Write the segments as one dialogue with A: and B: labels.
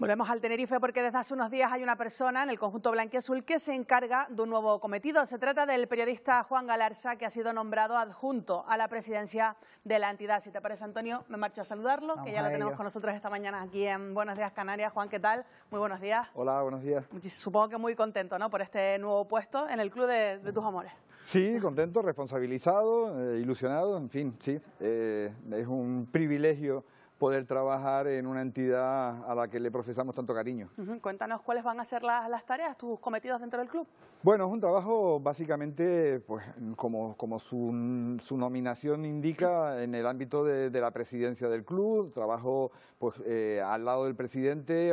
A: Volvemos al Tenerife porque desde hace unos días hay una persona en el conjunto blanquiazul que se encarga de un nuevo cometido. Se trata del periodista Juan Galarza, que ha sido nombrado adjunto a la presidencia de la entidad. Si te parece, Antonio, me marcho a saludarlo, que ya lo tenemos con nosotros esta mañana aquí en Buenos Días Canarias. Juan, ¿qué tal? Muy buenos días.
B: Hola, buenos días.
A: Supongo que muy contento, ¿no?, por este nuevo puesto en el Club de, Tus Amores.
B: Sí, contento, responsabilizado, eh, ilusionado, en fin, sí. Eh, es un privilegio poder trabajar en una entidad a la que le profesamos tanto cariño.
A: Cuéntanos cuáles van a ser las, tareas, tus cometidos dentro del club.
B: Bueno, es un trabajo básicamente, pues, como, como su, su nominación indica, en el ámbito de, de, la presidencia del club, trabajo pues, eh, al lado del presidente,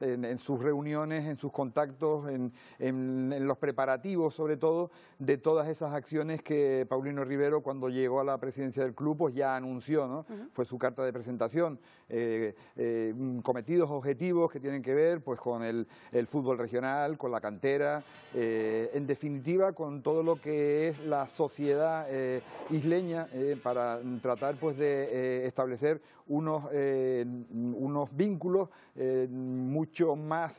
B: en, sus reuniones, en sus contactos, en, en los preparativos sobre todo, de todas esas acciones que Paulino Rivero cuando llegó a la presidencia del club pues ya anunció, ¿no? Fue su carta de presentación eh, eh, cometidos objetivos que tienen que ver pues, con el, fútbol regional, con la cantera, eh, en definitiva con todo lo que es la sociedad isleña para tratar pues, de establecer unos, unos vínculos mucho más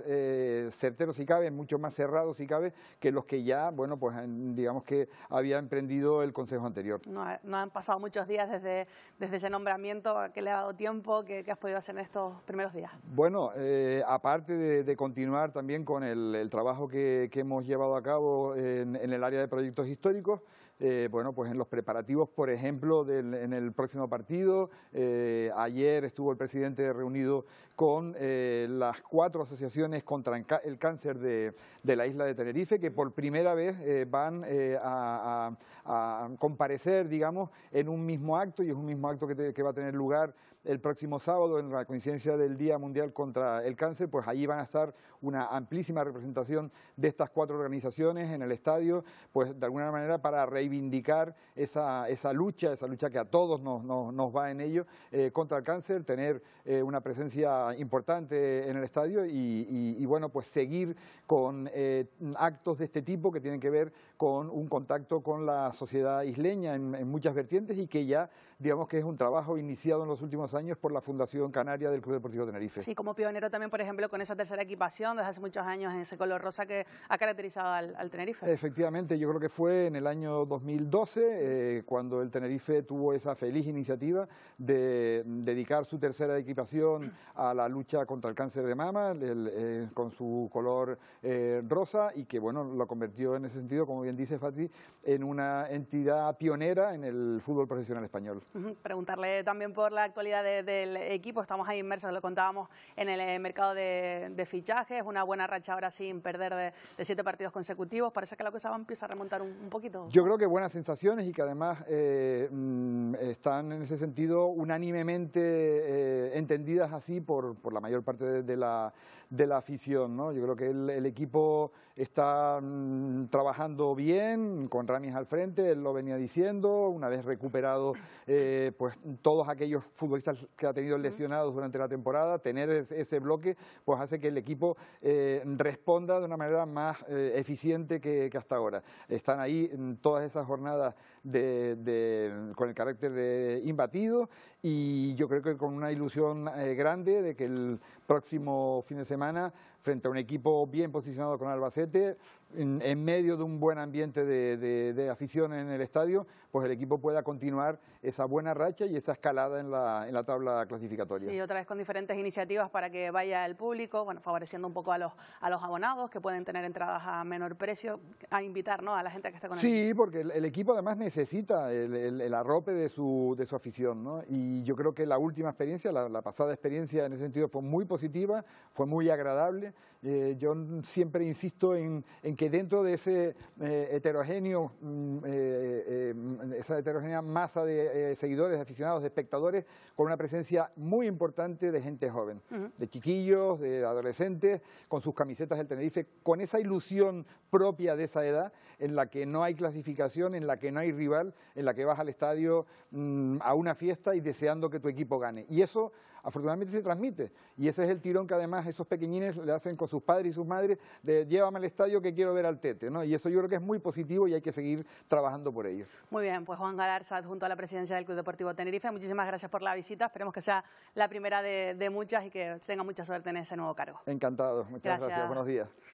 B: certeros si cabe, mucho más cerrados si cabe, que los que ya, bueno, pues digamos que había emprendido el Consejo anterior.
A: No, han pasado muchos días desde, desde ese nombramiento que le ha dado tiempo? que has podido hacer en estos primeros días?
B: Bueno, eh, aparte de, continuar también con el, trabajo que, hemos llevado a cabo en, el área de proyectos históricos, eh, bueno, pues en los preparativos, por ejemplo, en el próximo partido, eh, ayer estuvo el presidente reunido con las cuatro asociaciones contra el cáncer de, de, la isla de Tenerife, que por primera vez van a, comparecer, digamos, en un mismo acto y es un mismo acto que va a tener lugar el próximo sábado, en la coincidencia del Día Mundial contra el Cáncer, pues ahí van a estar una amplísima representación de estas cuatro organizaciones en el estadio, pues de alguna manera para reivindicar esa, lucha, esa lucha que a todos nos, va en ello eh, contra el cáncer, tener eh, una presencia importante en el estadio y, bueno, pues seguir con eh, actos de este tipo que tienen que ver con un contacto con la sociedad isleña en, en muchas vertientes y que ya digamos que es un trabajo iniciado en los últimos años por la Fundación Canaria del Club Deportivo Tenerife. Sí,
A: como pionero también, por ejemplo, con esa tercera equipación desde hace muchos años en ese color rosa que ha caracterizado al, Tenerife.
B: Efectivamente, yo creo que fue en el año 2012 eh, cuando el Tenerife tuvo esa feliz iniciativa de dedicar su tercera equipación a la lucha contra el cáncer de mama eh, con su color eh, rosa y que, bueno, lo convirtió en ese sentido, como bien dice Fati, en una entidad pionera en el fútbol profesional español.
A: Preguntarle también por la actualidad del equipo, estamos ahí inmersos, lo contábamos en el eh, mercado de, fichajes, una buena racha ahora sin perder de, siete partidos consecutivos, parece que la cosa va a empezar a remontar un, poquito. Yo
B: creo que buenas sensaciones y que además eh, mm, están en ese sentido unánimemente eh, entendidas así por, por, la mayor parte de, la, de la, afición. ¿no? Yo creo que el, equipo está mm, trabajando bien, con Ramis al frente, él lo venía diciendo, una vez recuperado eh, pues, todos aquellos futbolistas que ha tenido lesionados durante la temporada, tener ese bloque pues hace que el equipo eh, responda de una manera más eficiente que, hasta ahora. Están ahí mm, todas esas jornadas de, con el carácter de imbatido y yo creo que con una ilusión eh, grande de que el próximo fin de semana frente a un equipo bien posicionado con Albacete, en, medio de un buen ambiente de, afición en el estadio, pues el equipo pueda continuar esa buena racha y esa escalada en la, tabla clasificatoria. Y
A: otra vez con diferentes iniciativas para que vaya el público, bueno, favoreciendo un poco a los, a los abonados que pueden tener entradas a menor precio, a invitar a la gente que está con sí,
B: Sí, porque el, equipo además necesita el, arrope de su, afición, ¿no? Y yo creo que la última experiencia, la pasada experiencia en ese sentido fue muy positiva, fue muy agradable, eh, yo siempre insisto en, que dentro de ese eh, heterogéneo, mm, eh, esa heterogénea masa de seguidores, aficionados, de espectadores, con una presencia muy importante de gente joven, de chiquillos, de adolescentes, con sus camisetas del Tenerife, con esa ilusión propia de esa edad en la que no hay clasificación, en la que no hay rival, en la que vas al estadio mm, a una fiesta y deseando que tu equipo gane. Y eso afortunadamente se transmite. Y ese es el tirón que además esos pequeñines le hacen con sus padres y sus madres, de llévame al estadio que quiero ver al tete, ¿no? Y eso yo creo que es muy positivo y hay que seguir trabajando por ello.
A: Muy bien, pues Juan Galarza, junto a la presidencia del Club Deportivo Tenerife, muchísimas gracias por la visita, esperemos que sea la primera de, muchas y que tenga mucha suerte en ese nuevo cargo.
B: Encantado, muchas gracias. buenos días.